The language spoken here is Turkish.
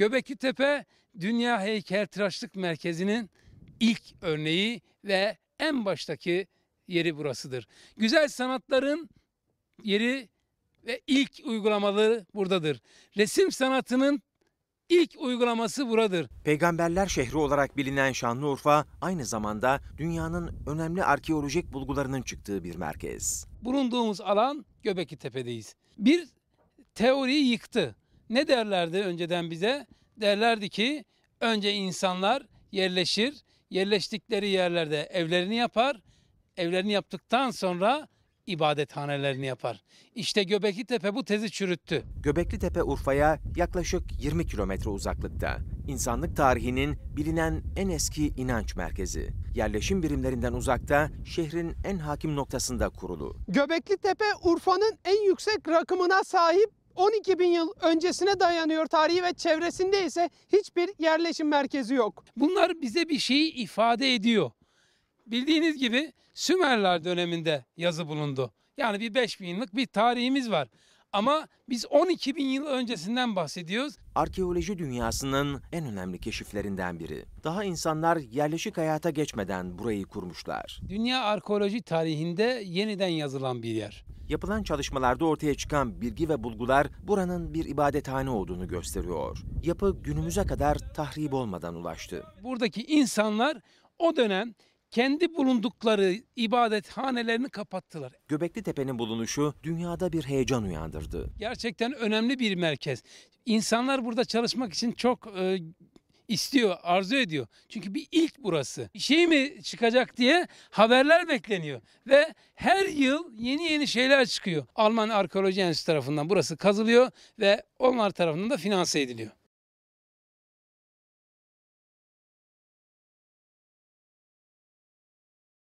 Göbekli Tepe Dünya Heykeltıraşlık Merkezi'nin ilk örneği ve en baştaki yeri burasıdır. Güzel sanatların yeri ve ilk uygulamaları buradadır. Resim sanatının ilk uygulaması buradır. Peygamberler şehri olarak bilinen Şanlıurfa aynı zamanda dünyanın önemli arkeolojik bulgularının çıktığı bir merkez. Bulunduğumuz alan Göbekli Tepe'deyiz. Bir teoriyi yıktı. Ne derlerdi önceden bize? Derlerdi ki önce insanlar yerleşir, yerleştikleri yerlerde evlerini yapar, evlerini yaptıktan sonra ibadethanelerini yapar. İşte Göbekli Tepe bu tezi çürüttü. Göbekli Tepe Urfa'ya yaklaşık 20 kilometre uzaklıkta. İnsanlık tarihinin bilinen en eski inanç merkezi. Yerleşim birimlerinden uzakta şehrin en hakim noktasında kurulu. Göbekli Tepe Urfa'nın en yüksek rakımına sahip 12 bin yıl öncesine dayanıyor tarihi ve çevresinde ise hiçbir yerleşim merkezi yok. Bunlar bize bir şeyi ifade ediyor. Bildiğiniz gibi Sümerler döneminde yazı bulundu. Yani bir 5 bin yıllık bir tarihimiz var. Ama biz 12 bin yıl öncesinden bahsediyoruz. Arkeoloji dünyasının en önemli keşiflerinden biri. Daha insanlar yerleşik hayata geçmeden burayı kurmuşlar. Dünya arkeoloji tarihinde yeniden yazılan bir yer. Yapılan çalışmalarda ortaya çıkan bilgi ve bulgular buranın bir ibadethane olduğunu gösteriyor. Yapı günümüze kadar tahrip olmadan ulaştı. Buradaki insanlar o dönem kendi bulundukları ibadethanelerini kapattılar. Göbekli Tepe'nin bulunuşu dünyada bir heyecan uyandırdı. Gerçekten önemli bir merkez. İnsanlar burada çalışmak için çok e, istiyor, arzu ediyor. Çünkü bir ilk burası. Bir Şey mi çıkacak diye haberler bekleniyor. Ve her yıl yeni yeni şeyler çıkıyor. Alman Arkeoloji Enstitüsü tarafından burası kazılıyor ve onlar tarafından da finanse ediliyor.